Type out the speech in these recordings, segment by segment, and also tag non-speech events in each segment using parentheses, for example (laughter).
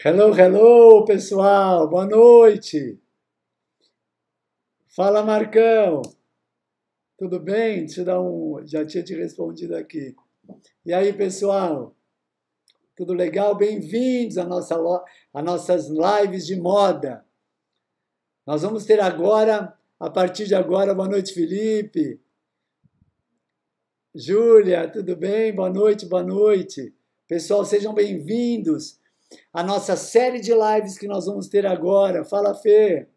Hello, hello, pessoal. Boa noite. Fala, Marcão. Tudo bem? Te dar um, já tinha te respondido aqui. E aí, pessoal? Tudo legal? Bem-vindos à nossa às nossas lives de moda. Nós vamos ter agora, a partir de agora, boa noite, Felipe. Júlia, tudo bem? Boa noite, boa noite. Pessoal, sejam bem-vindos a nossa série de lives que nós vamos ter agora. Fala, Fê!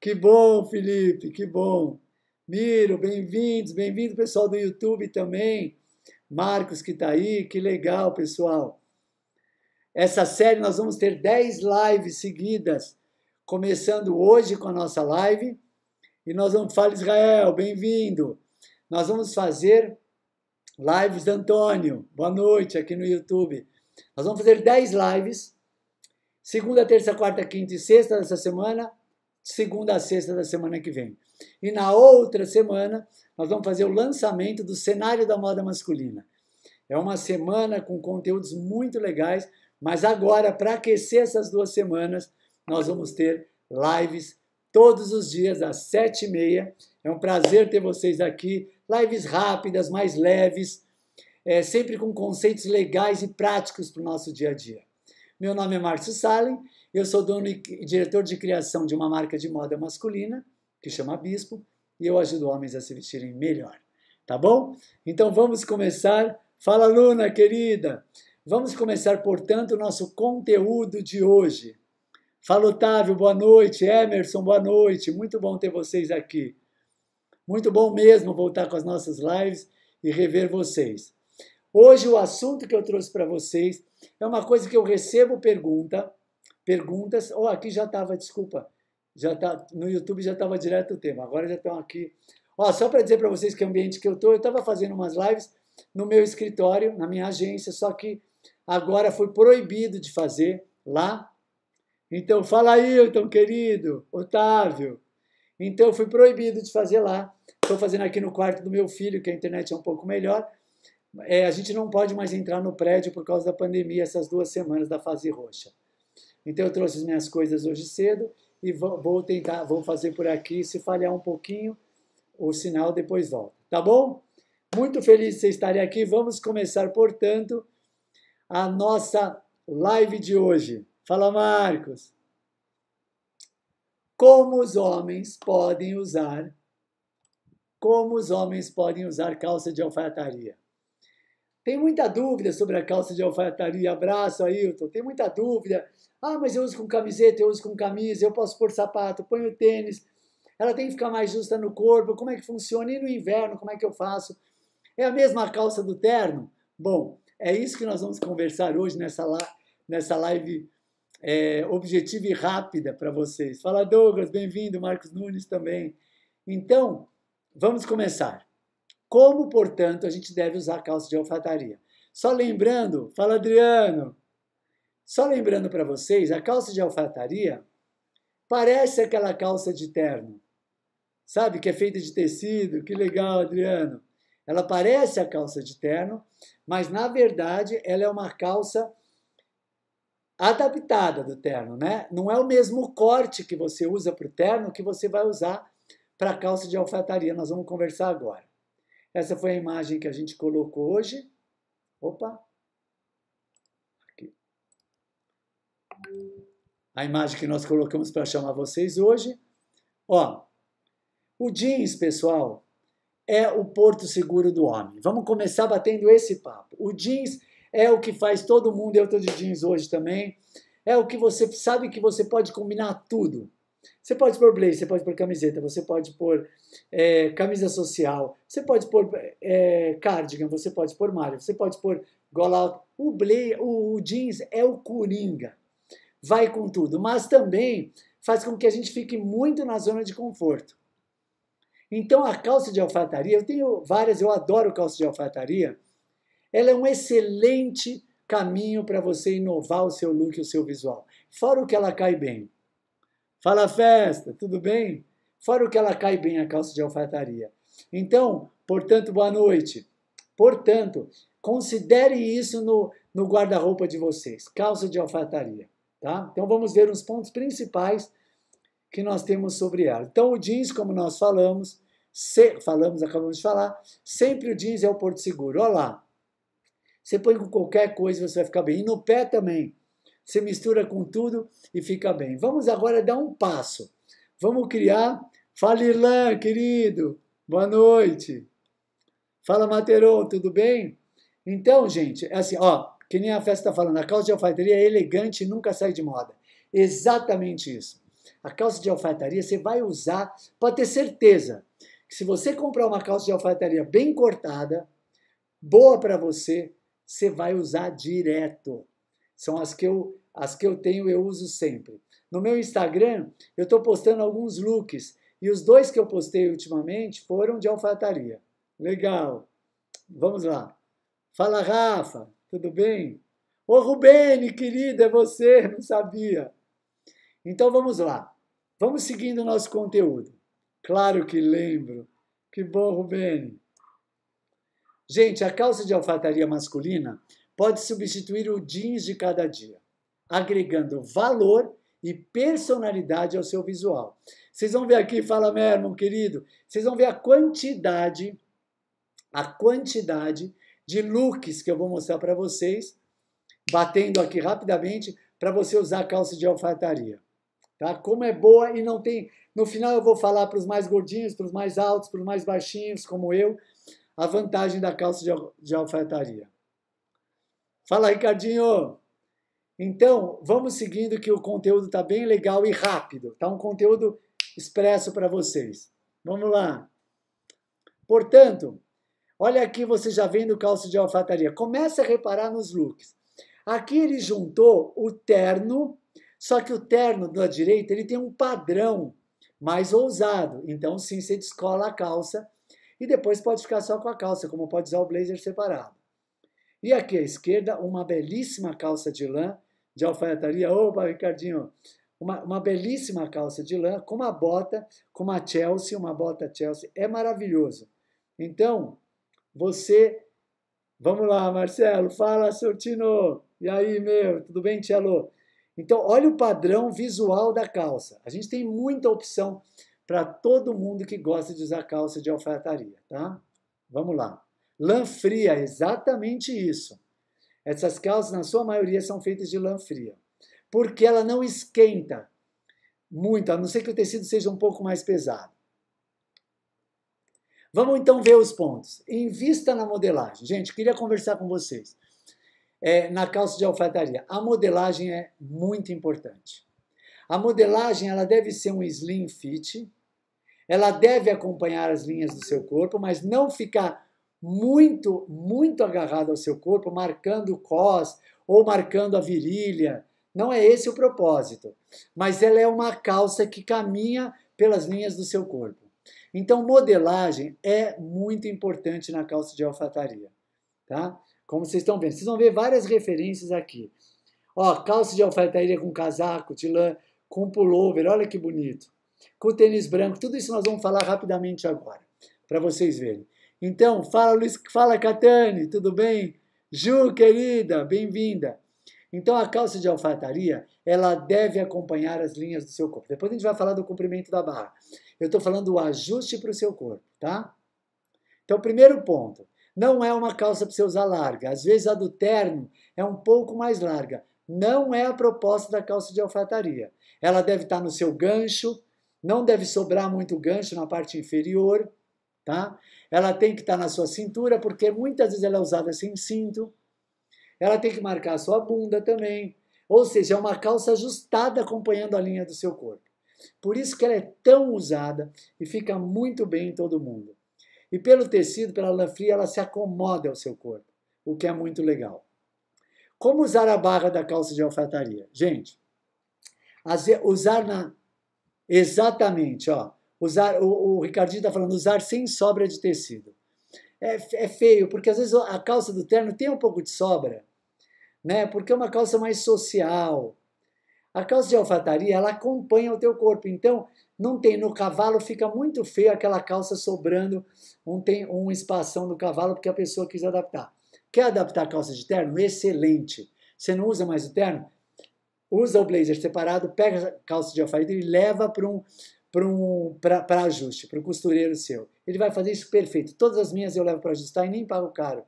Que bom, Felipe, que bom. Miro, bem-vindos, bem-vindo pessoal do YouTube também. Marcos que está aí, que legal, pessoal. Essa série nós vamos ter 10 lives seguidas, começando hoje com a nossa live. E nós vamos falar, Israel, bem-vindo. Nós vamos fazer lives de Antônio. Boa noite aqui no YouTube. Nós vamos fazer 10 lives, segunda, terça, quarta, quinta e sexta dessa semana, segunda a sexta da semana que vem. E na outra semana, nós vamos fazer o lançamento do cenário da moda masculina. É uma semana com conteúdos muito legais, mas agora, para aquecer essas duas semanas, nós vamos ter lives todos os dias às sete e meia. É um prazer ter vocês aqui. Lives rápidas, mais leves, é, sempre com conceitos legais e práticos para o nosso dia a dia. Meu nome é Márcio Salem, eu sou dono e diretor de criação de uma marca de moda masculina, que chama Bispo, e eu ajudo homens a se vestirem melhor. Tá bom? Então vamos começar. Fala, Luna, querida! Vamos começar, portanto, o nosso conteúdo de hoje. Fala, Otávio, boa noite. Emerson, boa noite. Muito bom ter vocês aqui. Muito bom mesmo voltar com as nossas lives e rever vocês. Hoje o assunto que eu trouxe para vocês é uma coisa que eu recebo pergunta, perguntas, ou oh, aqui já estava, desculpa, já tá no YouTube já estava direto o tema, agora já estão aqui. Ó, oh, só para dizer para vocês que ambiente que eu tô, eu estava fazendo umas lives no meu escritório, na minha agência, só que agora foi proibido de fazer lá. Então fala aí, então querido, Otávio. Então fui proibido de fazer lá. Estou fazendo aqui no quarto do meu filho, que a internet é um pouco melhor é, a gente não pode mais entrar no prédio por causa da pandemia, essas duas semanas da fase roxa. Então eu trouxe as minhas coisas hoje cedo e vou, vou tentar, vou fazer por aqui. Se falhar um pouquinho, o sinal depois volta. Tá bom? Muito feliz de você estarem aqui. Vamos começar, portanto, a nossa live de hoje. Fala, Marcos! Como os homens podem usar como os homens podem usar calça de alfaiataria? Tem muita dúvida sobre a calça de alfaiataria. Abraço, Ailton. Tem muita dúvida. Ah, mas eu uso com camiseta, eu uso com camisa, eu posso pôr sapato, ponho tênis. Ela tem que ficar mais justa no corpo. Como é que funciona? E no inverno, como é que eu faço? É a mesma calça do terno? Bom, é isso que nós vamos conversar hoje nessa, nessa live é, objetiva e rápida para vocês. Fala, Douglas, bem-vindo. Marcos Nunes também. Então, vamos começar. Como, portanto, a gente deve usar calça de alfataria? Só lembrando, fala Adriano, só lembrando para vocês, a calça de alfataria parece aquela calça de terno, sabe, que é feita de tecido, que legal, Adriano. Ela parece a calça de terno, mas na verdade ela é uma calça adaptada do terno, né? Não é o mesmo corte que você usa para o terno que você vai usar para a calça de alfataria. Nós vamos conversar agora. Essa foi a imagem que a gente colocou hoje. Opa! Aqui. A imagem que nós colocamos para chamar vocês hoje. Ó, o jeans, pessoal, é o porto seguro do homem. Vamos começar batendo esse papo. O jeans é o que faz todo mundo, eu estou de jeans hoje também. É o que você sabe que você pode combinar tudo. Você pode pôr blazer, você pode pôr camiseta, você pode pôr é, camisa social, você pode pôr é, cardigan, você pode pôr malha, você pode pôr gola alta. O, o, o jeans é o coringa. Vai com tudo, mas também faz com que a gente fique muito na zona de conforto. Então a calça de alfataria, eu tenho várias, eu adoro calça de alfataria. Ela é um excelente caminho para você inovar o seu look, o seu visual. Fora o que ela cai bem. Fala festa, tudo bem? Fora o que ela cai bem a calça de alfaiataria. Então, portanto, boa noite. Portanto, considere isso no, no guarda-roupa de vocês, calça de alfaiataria, tá? Então vamos ver os pontos principais que nós temos sobre ela. Então o jeans, como nós falamos, se, falamos, acabamos de falar, sempre o jeans é o porto seguro. Olha lá, você põe com qualquer coisa você vai ficar bem. E no pé também se mistura com tudo e fica bem. Vamos agora dar um passo. Vamos criar. Fala, Irlan, querido. Boa noite. Fala, Materon, tudo bem? Então, gente, é assim, ó, que nem a festa está falando, a calça de alfaiataria é elegante e nunca sai de moda. Exatamente isso. A calça de alfaiataria você vai usar, pode ter certeza, que se você comprar uma calça de alfaiataria bem cortada, boa para você, você vai usar direto. São as que eu, as que eu tenho, eu uso sempre. No meu Instagram, eu estou postando alguns looks. E os dois que eu postei ultimamente foram de alfataria. Legal. Vamos lá. Fala, Rafa. Tudo bem? Ô, Rubene, querida, é você. (laughs) Não sabia. Então, vamos lá. Vamos seguindo o nosso conteúdo. Claro que lembro. Que bom, Rubene. Gente, a calça de alfataria masculina pode substituir o jeans de cada dia, agregando valor e personalidade ao seu visual. Vocês vão ver aqui, fala meu irmão querido, vocês vão ver a quantidade, a quantidade de looks que eu vou mostrar para vocês, batendo aqui rapidamente para você usar calça de alfaiataria. Tá? Como é boa e não tem. No final eu vou falar para os mais gordinhos, para os mais altos, para os mais baixinhos, como eu, a vantagem da calça de, al... de alfaiataria. Fala, Ricardinho! Então, vamos seguindo que o conteúdo está bem legal e rápido. Está um conteúdo expresso para vocês. Vamos lá. Portanto, olha aqui você já vendo o calço de alfataria. Começa a reparar nos looks. Aqui ele juntou o terno, só que o terno da direita ele tem um padrão mais ousado. Então, sim, você descola a calça e depois pode ficar só com a calça, como pode usar o blazer separado. E aqui à esquerda, uma belíssima calça de lã de alfaiataria. Opa, Ricardinho! Uma, uma belíssima calça de lã com uma bota, com uma Chelsea, uma bota Chelsea. É maravilhoso. Então, você... Vamos lá, Marcelo. Fala, Tino. E aí, meu? Tudo bem, Tchelo? Então, olha o padrão visual da calça. A gente tem muita opção para todo mundo que gosta de usar calça de alfaiataria, tá? Vamos lá. Lã fria, exatamente isso. Essas calças, na sua maioria, são feitas de lã fria. Porque ela não esquenta muito, a não ser que o tecido seja um pouco mais pesado. Vamos então ver os pontos. Invista na modelagem. Gente, queria conversar com vocês. É, na calça de alfaiataria, a modelagem é muito importante. A modelagem ela deve ser um slim fit, ela deve acompanhar as linhas do seu corpo, mas não ficar muito, muito agarrado ao seu corpo, marcando o cos ou marcando a virilha. Não é esse o propósito, mas ela é uma calça que caminha pelas linhas do seu corpo. Então, modelagem é muito importante na calça de alfataria, tá? Como vocês estão vendo, vocês vão ver várias referências aqui. Ó, calça de alfataria com casaco de lã, com pullover, olha que bonito. Com tênis branco, tudo isso nós vamos falar rapidamente agora, para vocês verem. Então, fala Luiz, fala Catane, tudo bem? Ju, querida, bem-vinda. Então, a calça de alfaiataria, ela deve acompanhar as linhas do seu corpo. Depois a gente vai falar do comprimento da barra. Eu estou falando o ajuste para o seu corpo, tá? Então, primeiro ponto, não é uma calça para você usar larga. Às vezes a do terno é um pouco mais larga. Não é a proposta da calça de alfaiataria. Ela deve estar tá no seu gancho, não deve sobrar muito gancho na parte inferior, tá? Ela tem que estar tá na sua cintura, porque muitas vezes ela é usada sem cinto. Ela tem que marcar a sua bunda também. Ou seja, é uma calça ajustada acompanhando a linha do seu corpo. Por isso que ela é tão usada e fica muito bem em todo mundo. E pelo tecido, pela lã fria, ela se acomoda ao seu corpo, o que é muito legal. Como usar a barra da calça de alfataria? Gente, usar na exatamente, ó, Usar, o, o Ricardinho está falando, usar sem sobra de tecido. É, é feio, porque às vezes a calça do terno tem um pouco de sobra, né? Porque é uma calça mais social. A calça de alfataria, ela acompanha o teu corpo. Então, não tem no cavalo, fica muito feio aquela calça sobrando um, tem, um espação no cavalo, porque a pessoa quis adaptar. Quer adaptar a calça de terno? Excelente. Você não usa mais o terno? Usa o blazer separado, pega a calça de alfaiate e leva para um, para um, ajuste, para o costureiro seu. Ele vai fazer isso perfeito. Todas as minhas eu levo para ajustar e nem pago caro.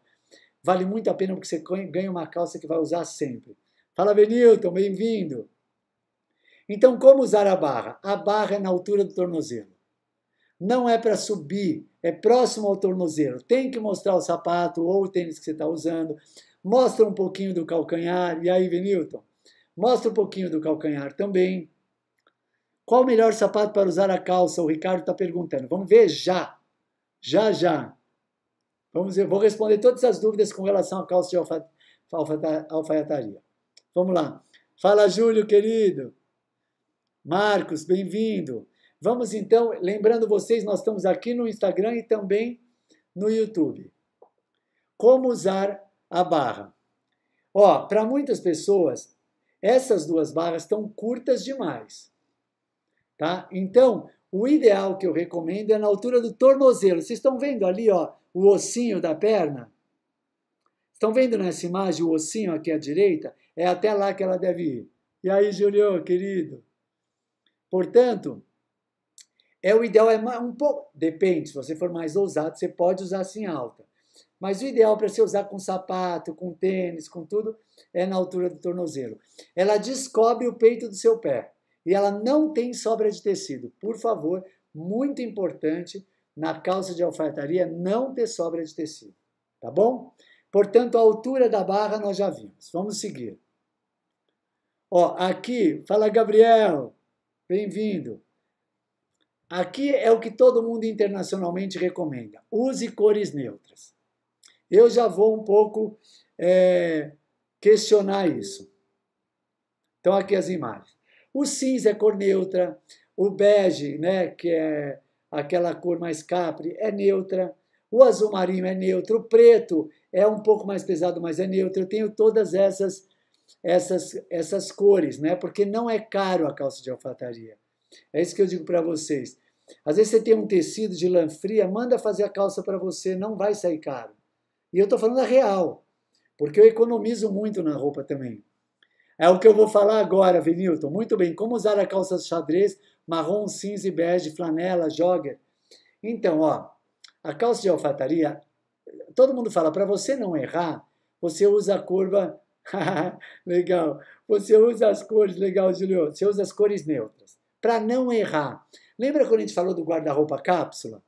Vale muito a pena porque você ganha uma calça que vai usar sempre. Fala, Benilton, bem-vindo. Então, como usar a barra? A barra é na altura do tornozelo. Não é para subir, é próximo ao tornozelo. Tem que mostrar o sapato ou o tênis que você está usando. Mostra um pouquinho do calcanhar. E aí, Benilton? Mostra um pouquinho do calcanhar também. Qual o melhor sapato para usar a calça? O Ricardo está perguntando. Vamos ver já. Já, já. Vamos ver, vou responder todas as dúvidas com relação à calça de alfa, alfa, alfaiataria. Vamos lá. Fala, Júlio, querido. Marcos, bem-vindo. Vamos então, lembrando vocês, nós estamos aqui no Instagram e também no YouTube. Como usar a barra? Ó, para muitas pessoas, essas duas barras estão curtas demais. Tá? Então, o ideal que eu recomendo é na altura do tornozelo. Vocês estão vendo ali ó, o ossinho da perna? Estão vendo nessa imagem o ossinho aqui à direita? É até lá que ela deve ir. E aí, Julião, querido? Portanto, é o ideal é um pouco. Depende, se você for mais ousado, você pode usar assim alta. Mas o ideal para você usar com sapato, com tênis, com tudo, é na altura do tornozelo. Ela descobre o peito do seu pé e ela não tem sobra de tecido. Por favor, muito importante na calça de alfaiataria não ter sobra de tecido, tá bom? Portanto, a altura da barra nós já vimos. Vamos seguir. Ó, aqui, fala Gabriel, bem-vindo. Aqui é o que todo mundo internacionalmente recomenda: use cores neutras. Eu já vou um pouco é, questionar isso. Então, aqui as imagens. O cinza é cor neutra, o bege, né, que é aquela cor mais capre, é neutra, o azul marinho é neutro, o preto é um pouco mais pesado, mas é neutro. Eu tenho todas essas essas essas cores, né? Porque não é caro a calça de alfataria. É isso que eu digo para vocês. Às vezes você tem um tecido de lã fria, manda fazer a calça para você, não vai sair caro. E eu estou falando a real, porque eu economizo muito na roupa também. É o que eu vou falar agora, Venilton. Muito bem, como usar a calça xadrez marrom, cinza e bege, flanela, jogger? Então, ó, a calça de alfataria, todo mundo fala, para você não errar, você usa a curva... (laughs) legal. Você usa as cores, legal, Julio. Você usa as cores neutras. Para não errar. Lembra quando a gente falou do guarda-roupa cápsula?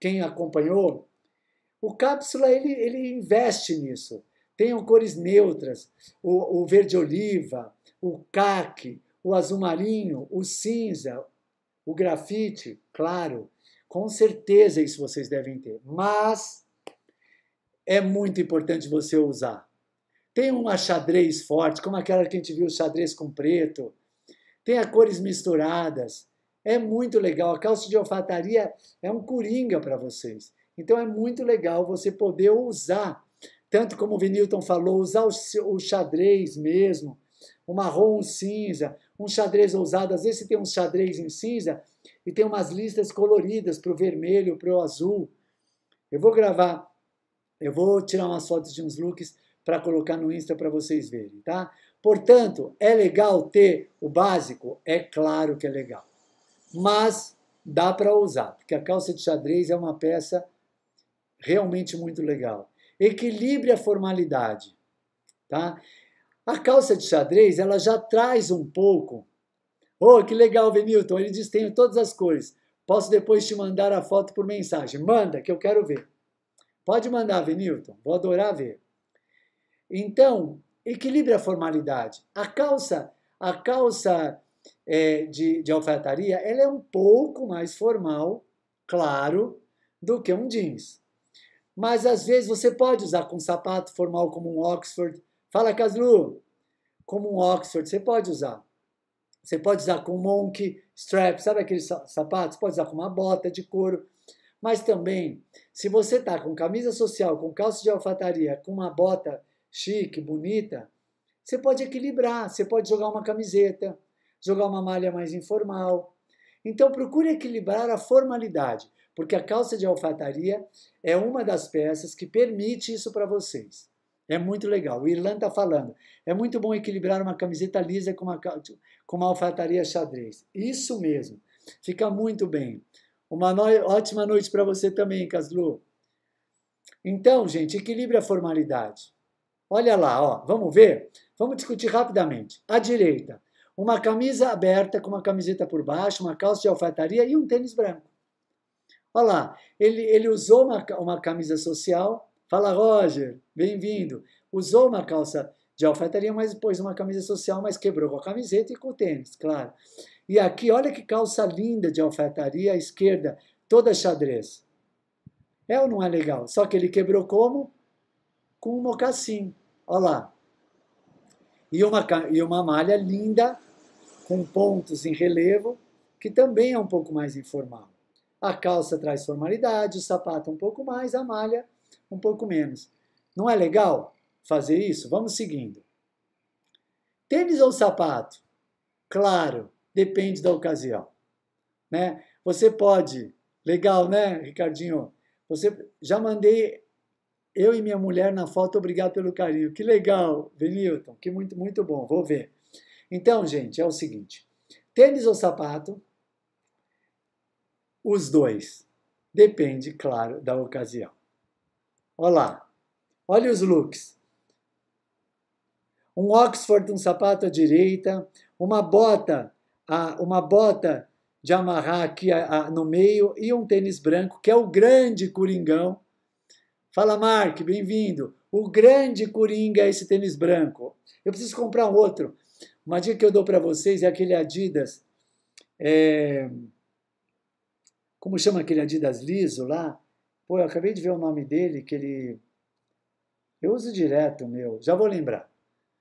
Quem acompanhou? O cápsula, ele, ele investe nisso tenham cores neutras, o, o verde oliva, o caque, o azul marinho, o cinza, o grafite, claro, com certeza isso vocês devem ter, mas é muito importante você usar. Tem uma xadrez forte, como aquela que a gente viu, xadrez com preto, tem as cores misturadas, é muito legal. A calça de alfataria é um coringa para vocês. Então é muito legal você poder usar tanto como o Vinilton falou, usar o, xadrez mesmo, o marrom, o cinza, um xadrez ousado. Às vezes você tem um xadrez em cinza e tem umas listas coloridas para o vermelho, para o azul. Eu vou gravar, eu vou tirar umas fotos de uns looks para colocar no Insta para vocês verem, tá? Portanto, é legal ter o básico? É claro que é legal. Mas dá para usar, porque a calça de xadrez é uma peça realmente muito legal. Equilibre a formalidade, tá? A calça de xadrez, ela já traz um pouco. Oh, que legal, Venilton, ele diz, tenho todas as cores. Posso depois te mandar a foto por mensagem. Manda, que eu quero ver. Pode mandar, Venilton, vou adorar ver. Então, equilibre a formalidade. A calça, a calça é, de, de alfaiataria, ela é um pouco mais formal, claro, do que um jeans mas às vezes você pode usar com um sapato formal como um Oxford. Fala, Caslu, como um Oxford, você pode usar. Você pode usar com monkey strap, sabe aqueles sapatos? Você pode usar com uma bota de couro. Mas também, se você está com camisa social, com calça de alfataria, com uma bota chique, bonita, você pode equilibrar, você pode jogar uma camiseta, jogar uma malha mais informal. Então procure equilibrar a formalidade porque a calça de alfataria é uma das peças que permite isso para vocês. É muito legal. O Irlan está falando. É muito bom equilibrar uma camiseta lisa com uma, com uma alfataria xadrez. Isso mesmo. Fica muito bem. Uma no... ótima noite para você também, Caslu. Então, gente, equilibre a formalidade. Olha lá, ó, vamos ver? Vamos discutir rapidamente. À direita, uma camisa aberta com uma camiseta por baixo, uma calça de alfataria e um tênis branco. Olha lá, ele, ele usou uma, uma camisa social. Fala, Roger, bem-vindo. Usou uma calça de alfaiataria, mas pôs uma camisa social, mas quebrou com a camiseta e com o tênis, claro. E aqui, olha que calça linda de alfaiataria, à esquerda, toda xadrez. É ou não é legal? Só que ele quebrou como? Com um mocassim. Olha lá. E uma, e uma malha linda, com pontos em relevo, que também é um pouco mais informal. A calça traz formalidade, o sapato um pouco mais, a malha um pouco menos. Não é legal fazer isso? Vamos seguindo. Tênis ou sapato? Claro, depende da ocasião. Né? Você pode, legal, né, Ricardinho? Você já mandei eu e minha mulher na foto, obrigado pelo carinho. Que legal, Benilton, que muito muito bom. Vou ver. Então, gente, é o seguinte: tênis ou sapato? Os dois. Depende, claro, da ocasião. Olá. Olha os looks. Um Oxford, um sapato à direita, uma bota, uma bota de amarrar aqui no meio e um tênis branco, que é o grande coringão. Fala, Mark, bem-vindo. O grande coringa é esse tênis branco. Eu preciso comprar um outro. Uma dica que eu dou para vocês é aquele Adidas. É como chama aquele Adidas liso lá? Pô, eu acabei de ver o nome dele, que ele... Eu uso direto, meu. Já vou lembrar.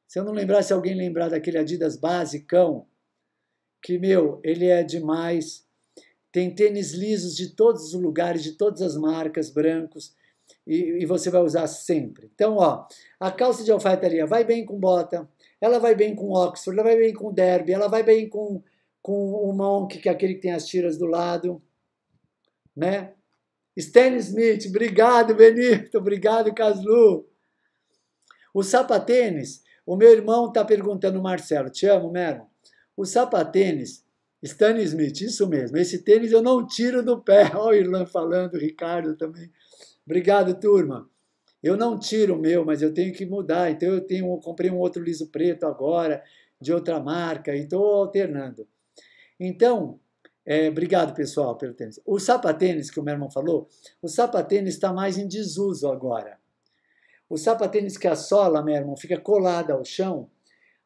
Se eu não lembrar, se alguém lembrar daquele Adidas basicão, que, meu, ele é demais. Tem tênis lisos de todos os lugares, de todas as marcas, brancos, e, e você vai usar sempre. Então, ó, a calça de alfaiataria vai bem com bota, ela vai bem com Oxford, ela vai bem com Derby, ela vai bem com, com o Monk, que é aquele que tem as tiras do lado né? Stan Smith, obrigado Benito, obrigado Caslu. O sapatênis, o meu irmão está perguntando, Marcelo, te amo, Mero. O sapatênis, Stan Smith, isso mesmo, esse tênis eu não tiro do pé. (laughs) Olha o Irlan falando, o Ricardo também. Obrigado, turma. Eu não tiro o meu, mas eu tenho que mudar. Então eu tenho, eu comprei um outro liso preto agora, de outra marca, e estou alternando. Então, é, obrigado, pessoal, pelo tênis. O sapatênis, que o meu irmão falou, o sapatênis está mais em desuso agora. O sapatênis que a sola, meu irmão, fica colada ao chão,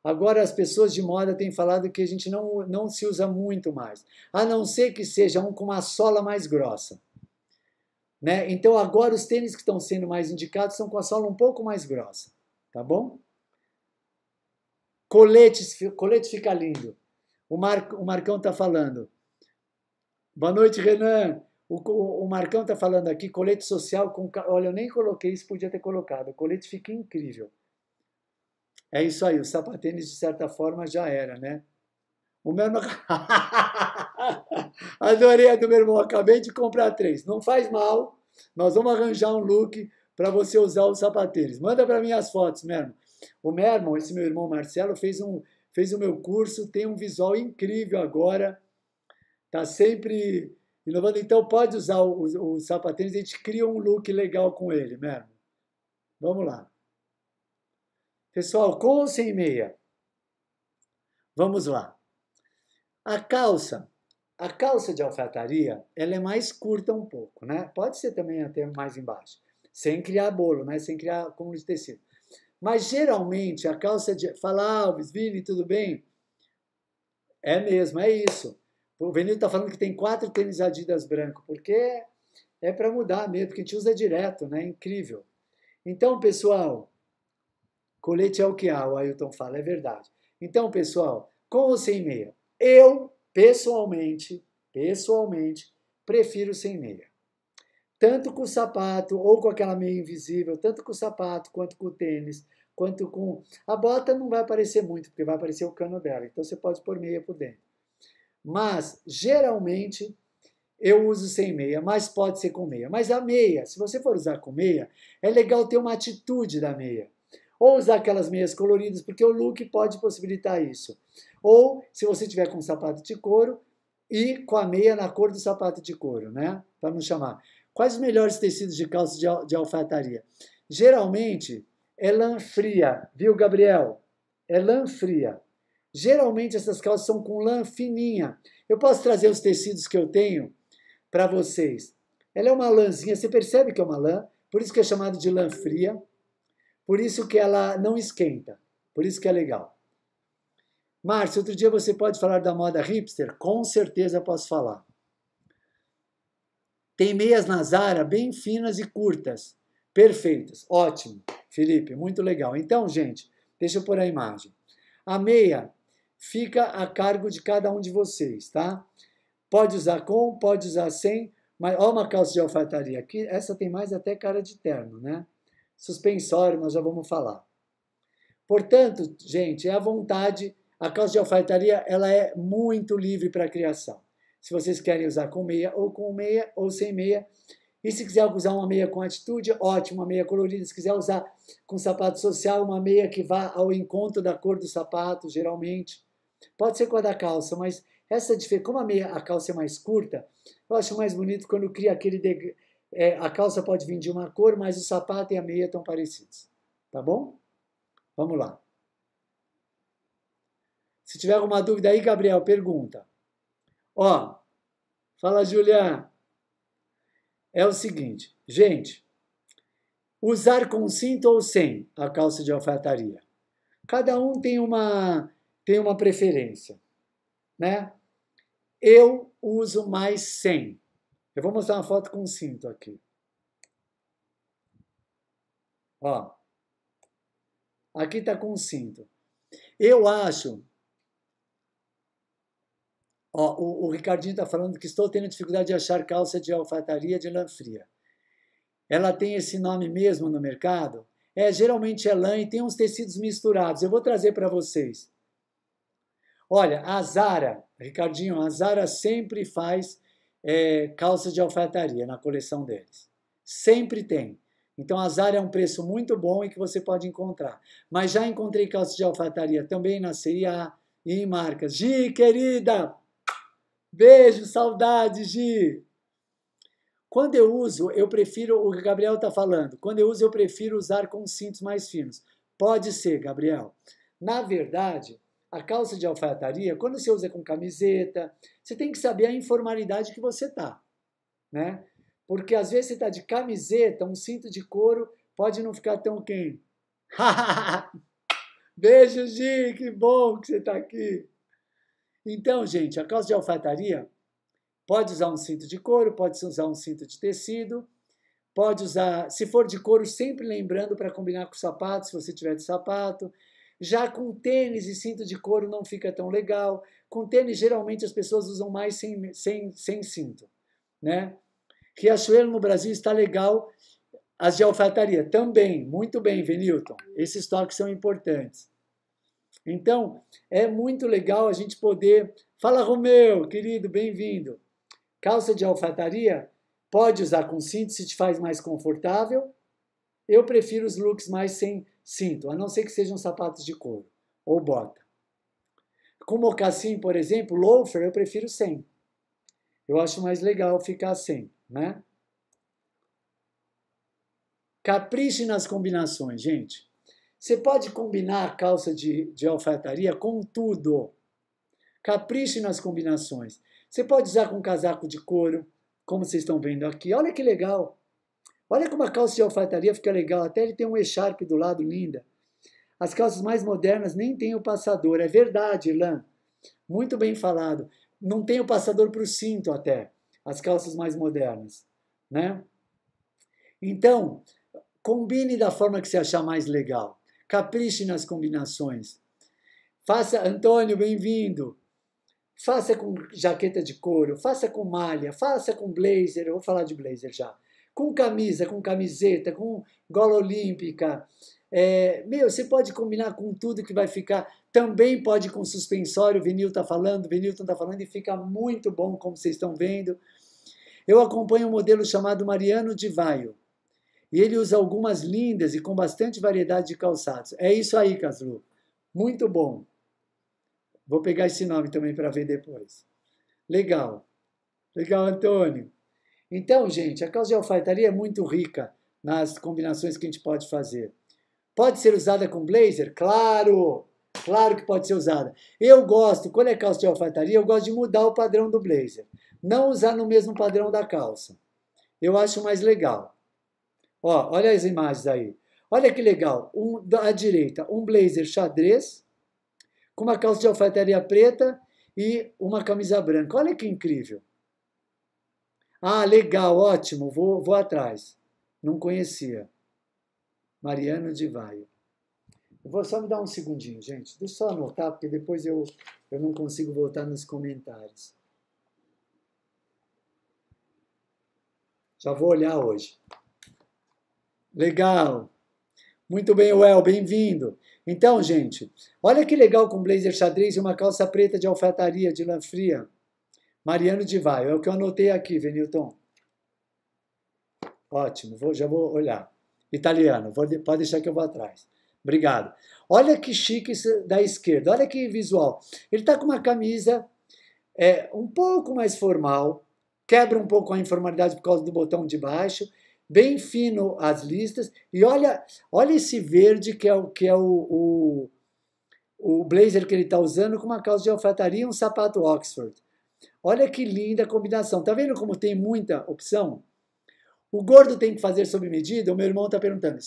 agora as pessoas de moda têm falado que a gente não, não se usa muito mais, a não ser que seja um com uma sola mais grossa. Né? Então agora os tênis que estão sendo mais indicados são com a sola um pouco mais grossa, tá bom? Coletes, colete fica lindo. O, Mar, o Marcão está falando. Boa noite, Renan. O, o Marcão está falando aqui, colete social com... Olha, eu nem coloquei isso, podia ter colocado. O colete fica incrível. É isso aí, o sapatênis, de certa forma, já era, né? O meu... (laughs) Adorei a do meu irmão, acabei de comprar três. Não faz mal, nós vamos arranjar um look para você usar os sapatênis. Manda para mim as fotos, meu irmão. O meu irmão, esse meu irmão Marcelo, fez um fez o meu curso, tem um visual incrível agora tá sempre inovando. Então pode usar os, os sapatênis, a gente cria um look legal com ele mesmo. Vamos lá. Pessoal, com ou sem meia? Vamos lá. A calça, a calça de alfaiataria, ela é mais curta um pouco, né? Pode ser também até mais embaixo, sem criar bolo, né? Sem criar como de tecido. Mas geralmente a calça de. Fala, ah, Alves, Vini, tudo bem? É mesmo, é isso. O Venil está falando que tem quatro tênis Adidas branco, porque é para mudar mesmo, porque a gente usa direto, né? Incrível. Então, pessoal, colete é o que há, o Ailton fala, é verdade. Então, pessoal, com ou sem meia? Eu, pessoalmente, pessoalmente, prefiro sem meia. Tanto com o sapato, ou com aquela meia invisível, tanto com o sapato, quanto com o tênis, quanto com... A bota não vai aparecer muito, porque vai aparecer o cano dela. Então, você pode pôr meia por dentro. Mas, geralmente, eu uso sem meia, mas pode ser com meia. Mas a meia, se você for usar com meia, é legal ter uma atitude da meia. Ou usar aquelas meias coloridas, porque o look pode possibilitar isso. Ou, se você tiver com sapato de couro, e com a meia na cor do sapato de couro, né? Para não chamar. Quais os melhores tecidos de calça de, al de alfaiataria? Geralmente é lã fria, viu, Gabriel? É lã fria. Geralmente essas calças são com lã fininha. Eu posso trazer os tecidos que eu tenho para vocês. Ela é uma lãzinha, você percebe que é uma lã, por isso que é chamado de lã fria, por isso que ela não esquenta, por isso que é legal. Márcio, outro dia você pode falar da moda hipster? Com certeza posso falar. Tem meias na Zara bem finas e curtas, perfeitas. Ótimo, Felipe, muito legal. Então, gente, deixa eu pôr a imagem. A meia fica a cargo de cada um de vocês, tá? Pode usar com, pode usar sem, mas ó uma calça de alfaiataria aqui, essa tem mais até cara de terno, né? Suspensório, nós já vamos falar. Portanto, gente, é a vontade. A calça de alfaiataria, ela é muito livre para criação. Se vocês querem usar com meia ou com meia ou sem meia, e se quiser usar uma meia com atitude, ótimo, uma meia colorida. Se quiser usar com sapato social, uma meia que vá ao encontro da cor do sapato, geralmente. Pode ser com a da calça, mas essa diferença, como a, meia, a calça é mais curta, eu acho mais bonito quando cria aquele. De, é, a calça pode vir de uma cor, mas o sapato e a meia estão parecidos. Tá bom? Vamos lá. Se tiver alguma dúvida aí, Gabriel, pergunta. Ó, fala, Julian. É o seguinte, gente. Usar com cinto ou sem a calça de alfaiataria? Cada um tem uma tem uma preferência, né? Eu uso mais 100. Eu vou mostrar uma foto com cinto aqui. Ó. Aqui tá com cinto. Eu acho Ó, o, o, Ricardinho está falando que estou tendo dificuldade de achar calça de alfataria de lã fria. Ela tem esse nome mesmo no mercado? É, geralmente é lã e tem uns tecidos misturados. Eu vou trazer para vocês. Olha, a Zara, Ricardinho, a Zara sempre faz é, calça de alfaiataria na coleção deles. Sempre tem. Então a Zara é um preço muito bom e que você pode encontrar. Mas já encontrei calça de alfaiataria também na CIA e em marcas. Gi, querida! Beijo, saudade, Gi! Quando eu uso, eu prefiro, o que o Gabriel está falando, quando eu uso, eu prefiro usar com cintos mais finos. Pode ser, Gabriel. Na verdade, a calça de alfaiataria, quando você usa com camiseta, você tem que saber a informalidade que você tá, né? Porque às vezes você tá de camiseta, um cinto de couro, pode não ficar tão quem. (laughs) Beijo, Gi, que bom que você tá aqui. Então, gente, a calça de alfaiataria pode usar um cinto de couro, pode usar um cinto de tecido, pode usar, se for de couro, sempre lembrando para combinar com o sapato, se você tiver de sapato. Já com tênis e cinto de couro não fica tão legal. Com tênis, geralmente as pessoas usam mais sem, sem, sem cinto. Né? Riachuelo no Brasil está legal. As de alfataria também. Muito bem, Venilton. Esses toques são importantes. Então, é muito legal a gente poder. Fala, Romeu, querido, bem-vindo. Calça de alfataria pode usar com cinto se te faz mais confortável. Eu prefiro os looks mais sem, cinto, a não ser que sejam sapatos de couro ou bota. Com mocassim, por exemplo, loafer, eu prefiro sem. Eu acho mais legal ficar sem, né? Capriche nas combinações, gente. Você pode combinar a calça de, de alfaiataria com tudo. Capriche nas combinações. Você pode usar com casaco de couro, como vocês estão vendo aqui. Olha que legal. Olha como a calça de alfaiataria fica legal, até ele tem um echarpe do lado, linda. As calças mais modernas nem têm o passador, é verdade, Ilan. Muito bem falado. Não tem o passador para o cinto até, as calças mais modernas, né? Então, combine da forma que você achar mais legal. Capriche nas combinações. Faça, Antônio, bem-vindo. Faça com jaqueta de couro, faça com malha, faça com blazer. Eu vou falar de blazer já com camisa, com camiseta, com gola olímpica. É, meu, você pode combinar com tudo que vai ficar. Também pode com suspensório, o vinil está falando, o vinil está falando e fica muito bom, como vocês estão vendo. Eu acompanho um modelo chamado Mariano de Vaio. E ele usa algumas lindas e com bastante variedade de calçados. É isso aí, Caslu. Muito bom. Vou pegar esse nome também para ver depois. Legal. Legal, Antônio. Então, gente, a calça de alfaiataria é muito rica nas combinações que a gente pode fazer. Pode ser usada com blazer? Claro! Claro que pode ser usada. Eu gosto, quando é calça de alfaiataria, eu gosto de mudar o padrão do blazer. Não usar no mesmo padrão da calça. Eu acho mais legal. Ó, olha as imagens aí. Olha que legal. Um, à direita, um blazer xadrez, com uma calça de alfaiataria preta e uma camisa branca. Olha que incrível. Ah, legal, ótimo, vou, vou atrás. Não conhecia. Mariano de Vaio. Eu vou só me dar um segundinho, gente. Deixa eu só anotar, porque depois eu, eu não consigo voltar nos comentários. Já vou olhar hoje. Legal. Muito bem, Well, bem-vindo. Então, gente, olha que legal com blazer xadrez e uma calça preta de alfataria de lã fria. Mariano de Vaio, é o que eu anotei aqui, Venilton. Ótimo, vou, já vou olhar. Italiano, vou, pode deixar que eu vou atrás. Obrigado. Olha que chique da esquerda, olha que visual. Ele está com uma camisa é, um pouco mais formal, quebra um pouco a informalidade por causa do botão de baixo, bem fino as listas, e olha, olha esse verde que é o, que é o, o, o blazer que ele está usando com uma calça de alfataria e um sapato Oxford. Olha que linda combinação. Tá vendo como tem muita opção? O gordo tem que fazer sob medida? O meu irmão está perguntando.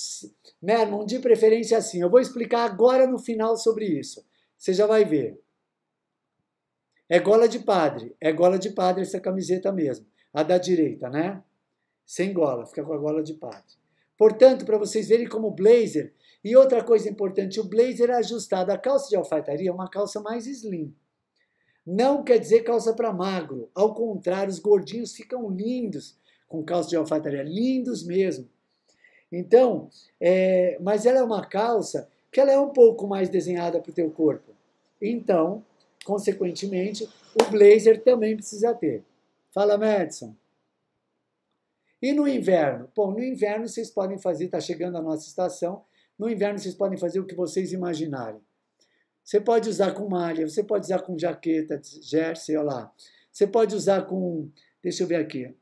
Meu irmão, de preferência assim. Eu vou explicar agora no final sobre isso. Você já vai ver. É gola de padre. É gola de padre essa camiseta mesmo. A da direita, né? Sem gola. Fica com a gola de padre. Portanto, para vocês verem como blazer... E outra coisa importante, o blazer é ajustado. A calça de alfaiataria é uma calça mais slim. Não quer dizer calça para magro. Ao contrário, os gordinhos ficam lindos com calça de alfaiataria, lindos mesmo. Então, é, mas ela é uma calça que ela é um pouco mais desenhada para o teu corpo. Então, consequentemente, o blazer também precisa ter. Fala, Madison. E no inverno? Bom, no inverno vocês podem fazer, está chegando a nossa estação, no inverno vocês podem fazer o que vocês imaginarem. Você pode usar com malha, você pode usar com jaqueta, jersey, olha lá. Você pode usar com, deixa eu ver aqui.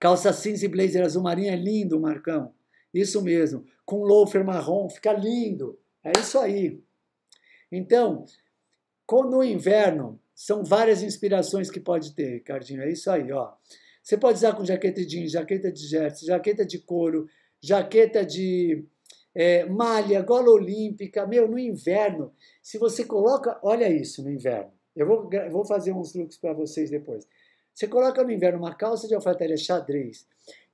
Calça cinza e blazer azul marinho é lindo, Marcão. Isso mesmo. Com loafer marrom, fica lindo. É isso aí. Então, no inverno, são várias inspirações que pode ter, Ricardinho. É isso aí, ó. Você pode usar com jaqueta de jeans, jaqueta de jersey, jaqueta de couro, jaqueta de é, malha, gola olímpica, meu, no inverno. Se você coloca, olha isso no inverno. Eu vou, vou fazer uns looks para vocês depois. Você coloca no inverno uma calça de alfaiataria xadrez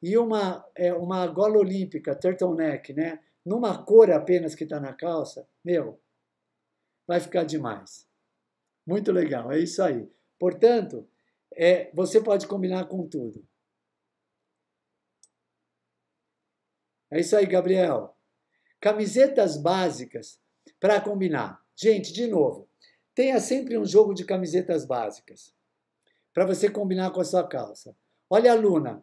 e uma, é, uma gola olímpica, turtleneck, né? Numa cor apenas que está na calça, meu, vai ficar demais. Muito legal, é isso aí. Portanto, é, você pode combinar com tudo. É isso aí, Gabriel. Camisetas básicas para combinar. Gente, de novo, tenha sempre um jogo de camisetas básicas para você combinar com a sua calça. Olha a Luna.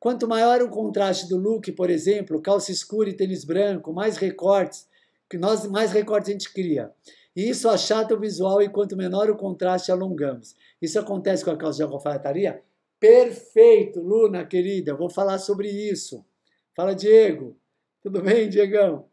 Quanto maior o contraste do look, por exemplo, calça escura e tênis branco, mais recortes, que nós mais recortes a gente cria. E isso achata o visual e quanto menor o contraste, alongamos. Isso acontece com a calça de alfaiataria? Perfeito, Luna, querida, vou falar sobre isso. Fala, Diego. Tudo bem, Diegão?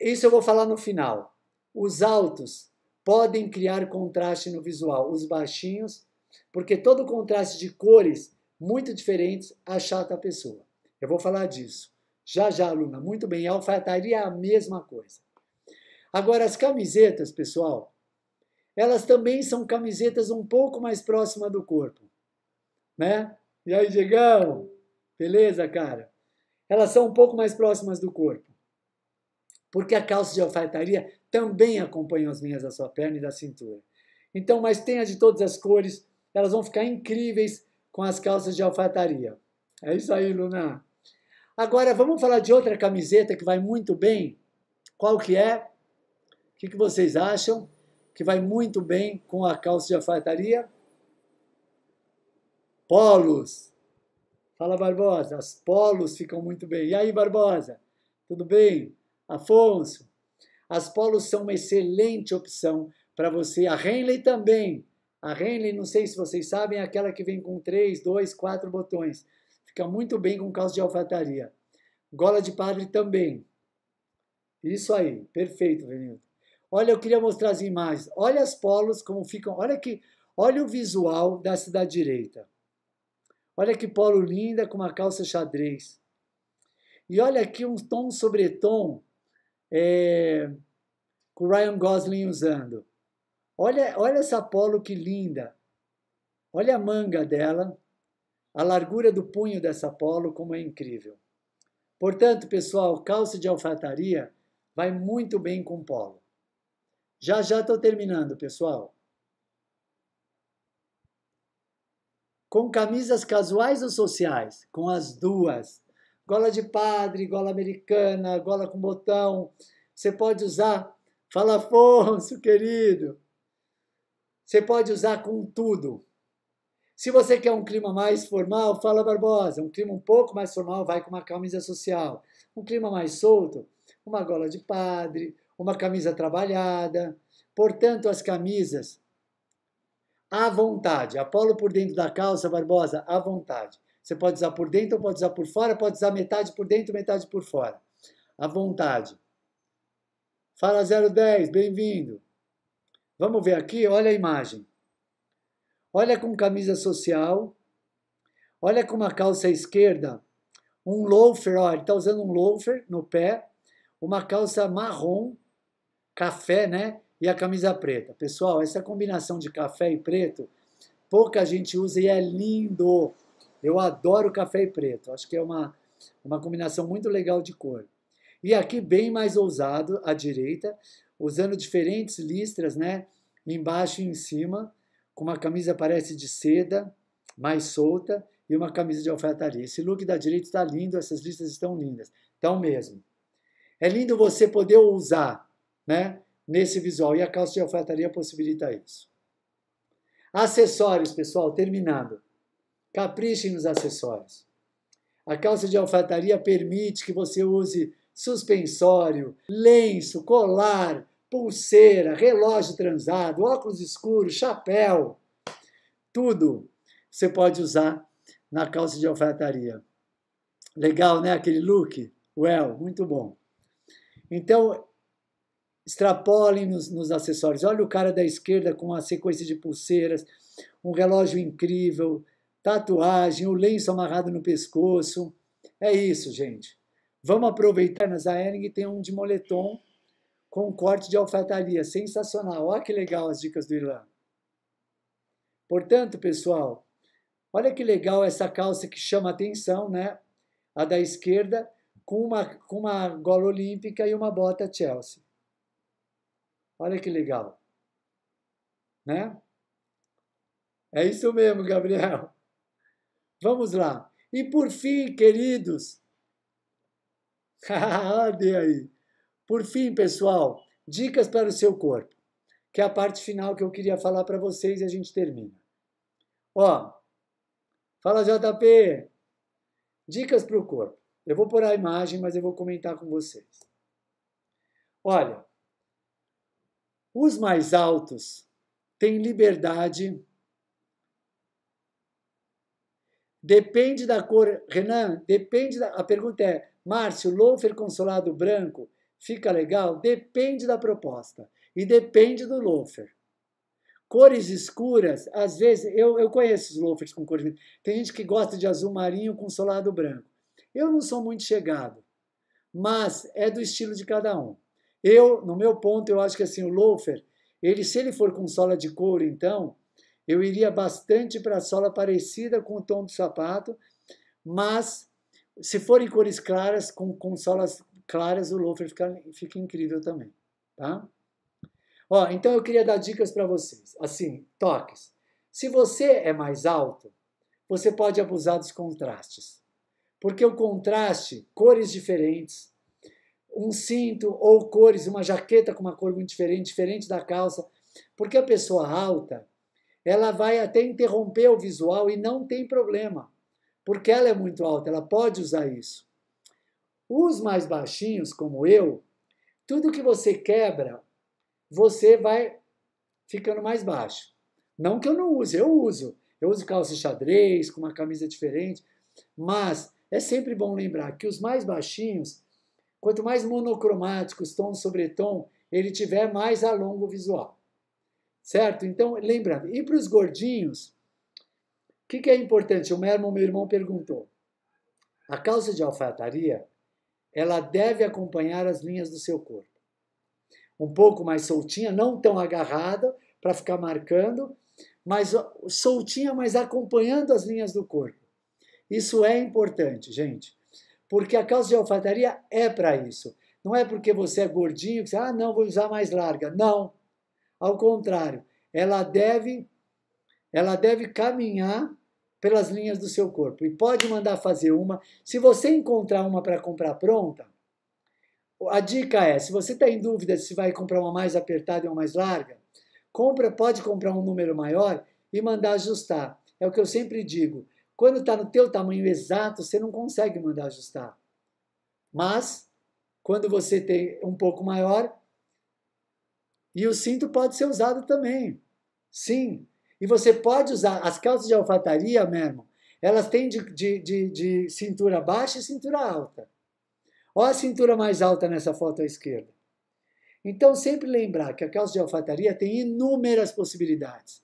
Isso eu vou falar no final. Os altos podem criar contraste no visual, os baixinhos, porque todo contraste de cores muito diferentes achata a pessoa. Eu vou falar disso. Já já, aluna, muito bem. A alfaiataria é a mesma coisa. Agora, as camisetas, pessoal, elas também são camisetas um pouco mais próximas do corpo. Né? E aí, Diegão? Beleza, cara? Elas são um pouco mais próximas do corpo porque a calça de alfaiataria também acompanha as linhas da sua perna e da cintura. Então, mas tenha de todas as cores, elas vão ficar incríveis com as calças de alfaiataria. É isso aí, Luna. Agora vamos falar de outra camiseta que vai muito bem. Qual que é? O que, que vocês acham que vai muito bem com a calça de alfaiataria? Polos. Fala, Barbosa. As polos ficam muito bem. E aí, Barbosa? Tudo bem? Afonso, as polos são uma excelente opção para você. A Henley também. A Henley, não sei se vocês sabem, é aquela que vem com três, dois, quatro botões. Fica muito bem com calça de alfataria. Gola de padre também. Isso aí, perfeito, Venilton. Olha, eu queria mostrar as imagens. Olha as polos como ficam. Olha que, olha o visual da cidade direita. Olha que polo linda com uma calça xadrez. E olha aqui um tom sobretom é, com o Ryan Gosling usando. Olha, olha essa polo que linda. Olha a manga dela, a largura do punho dessa polo, como é incrível. Portanto, pessoal, calça de alfataria vai muito bem com polo. Já já estou terminando, pessoal. Com camisas casuais ou sociais? Com as duas gola de padre, gola americana, gola com botão. Você pode usar, fala Afonso, querido. Você pode usar com tudo. Se você quer um clima mais formal, fala Barbosa. Um clima um pouco mais formal, vai com uma camisa social. Um clima mais solto, uma gola de padre, uma camisa trabalhada. Portanto, as camisas à vontade. Apolo por dentro da calça, Barbosa, à vontade. Você pode usar por dentro ou pode usar por fora, pode usar metade por dentro, metade por fora. À vontade. Fala 010, bem-vindo. Vamos ver aqui, olha a imagem. Olha com camisa social, olha com uma calça esquerda, um loafer, olha, ele está usando um loafer no pé, uma calça marrom, café, né? E a camisa preta. Pessoal, essa combinação de café e preto, pouca gente usa e é lindo. Eu adoro café e preto, acho que é uma, uma combinação muito legal de cor. E aqui, bem mais ousado, à direita, usando diferentes listras, né? Embaixo e em cima, com uma camisa parece de seda, mais solta, e uma camisa de alfaiataria. Esse look da direita está lindo, essas listas estão lindas. Então mesmo. É lindo você poder usar, né? Nesse visual. E a calça de alfaiataria possibilita isso. Acessórios, pessoal, terminado. Capriche nos acessórios. A calça de alfataria permite que você use suspensório, lenço, colar, pulseira, relógio transado, óculos escuros, chapéu. Tudo você pode usar na calça de alfataria. Legal, né? Aquele look? Well, muito bom. Então, extrapolem nos, nos, acessórios. Olha o cara da esquerda com a sequência de pulseiras, um relógio incrível, tatuagem, o lenço amarrado no pescoço. É isso, gente. Vamos aproveitar. A Ering tem um de moletom com corte de alfataria. Sensacional. Olha que legal as dicas do Irlan. Portanto, pessoal, olha que legal essa calça que chama atenção, né? A da esquerda, com uma, com uma gola olímpica e uma bota Chelsea. Olha que legal. Né? É isso mesmo, Gabriel. Vamos lá. E por fim, queridos, dei (laughs) aí. Por fim, pessoal, dicas para o seu corpo, que é a parte final que eu queria falar para vocês e a gente termina. Ó, fala JP, dicas para o corpo. Eu vou pôr a imagem, mas eu vou comentar com vocês. Olha, os mais altos têm liberdade Depende da cor, Renan, depende da. A pergunta é: Márcio, loafer consolado branco fica legal? Depende da proposta e depende do loafer. Cores escuras, às vezes, eu, eu conheço os loafers com cores. Tem gente que gosta de azul marinho com solado branco. Eu não sou muito chegado, mas é do estilo de cada um. Eu, no meu ponto, eu acho que assim, o loafer, ele, se ele for com sola de couro, então, eu iria bastante para a sola parecida com o tom do sapato, mas se forem cores claras, com, com solas claras, o loafer fica, fica incrível também, tá? Ó, então eu queria dar dicas para vocês. Assim, toques. Se você é mais alto, você pode abusar dos contrastes. Porque o contraste, cores diferentes, um cinto ou cores, uma jaqueta com uma cor muito diferente, diferente da calça. Porque a pessoa alta, ela vai até interromper o visual e não tem problema, porque ela é muito alta, ela pode usar isso. Os mais baixinhos, como eu, tudo que você quebra, você vai ficando mais baixo. Não que eu não use, eu uso. Eu uso calça xadrez, com uma camisa diferente, mas é sempre bom lembrar que os mais baixinhos, quanto mais monocromáticos, tom sobre tom, ele tiver, mais alonga o visual certo? Então, lembrando. E para os gordinhos, o que, que, é importante? O irmão, meu irmão, perguntou. A calça de alfaiataria, ela deve acompanhar as linhas do seu corpo. Um pouco mais soltinha, não tão agarrada, para ficar marcando, mas soltinha, mas acompanhando as linhas do corpo. Isso é importante, gente. Porque a calça de alfaiataria é para isso. Não é porque você é gordinho que você, ah, não, vou usar mais larga. Não. Ao contrário, ela deve ela deve caminhar pelas linhas do seu corpo e pode mandar fazer uma. Se você encontrar uma para comprar pronta, a dica é, se você está em dúvida se vai comprar uma mais apertada ou mais larga, compra, pode comprar um número maior e mandar ajustar. É o que eu sempre digo. Quando está no teu tamanho exato, você não consegue mandar ajustar. Mas, quando você tem um pouco maior, e o cinto pode ser usado também. Sim. E você pode usar. As calças de alfataria, mesmo. elas têm de, de, de, de cintura baixa e cintura alta. Olha a cintura mais alta nessa foto à esquerda. Então, sempre lembrar que a calça de alfataria tem inúmeras possibilidades.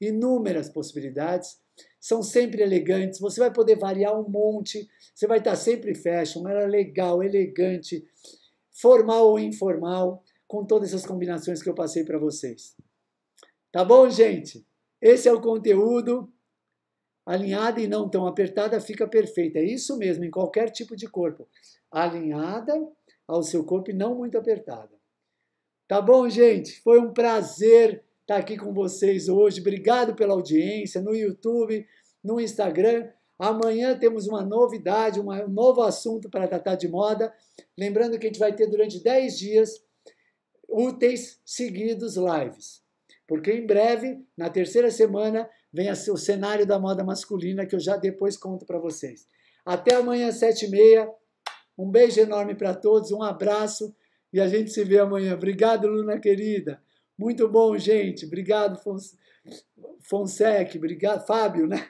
Inúmeras possibilidades são sempre elegantes, você vai poder variar um monte, você vai estar sempre fashion, ela é legal, elegante, formal ou informal com todas essas combinações que eu passei para vocês. Tá bom, gente? Esse é o conteúdo. Alinhada e não tão apertada fica perfeita. É isso mesmo, em qualquer tipo de corpo. Alinhada ao seu corpo e não muito apertada. Tá bom, gente? Foi um prazer estar tá aqui com vocês hoje. Obrigado pela audiência no YouTube, no Instagram. Amanhã temos uma novidade, um novo assunto para tratar de moda. Lembrando que a gente vai ter durante 10 dias úteis seguidos lives. Porque em breve, na terceira semana, vem o cenário da moda masculina que eu já depois conto para vocês. Até amanhã, sete e meia. Um beijo enorme para todos, um abraço e a gente se vê amanhã. Obrigado, Luna querida. Muito bom, gente. Obrigado, Fonsec. Obrigado, Fábio, né?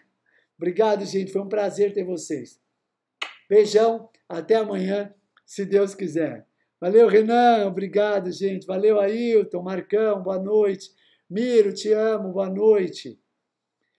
Obrigado, gente. Foi um prazer ter vocês. Beijão. Até amanhã, se Deus quiser. Valeu, Renan, obrigado, gente. Valeu, Ailton, Marcão, boa noite. Miro, te amo, boa noite.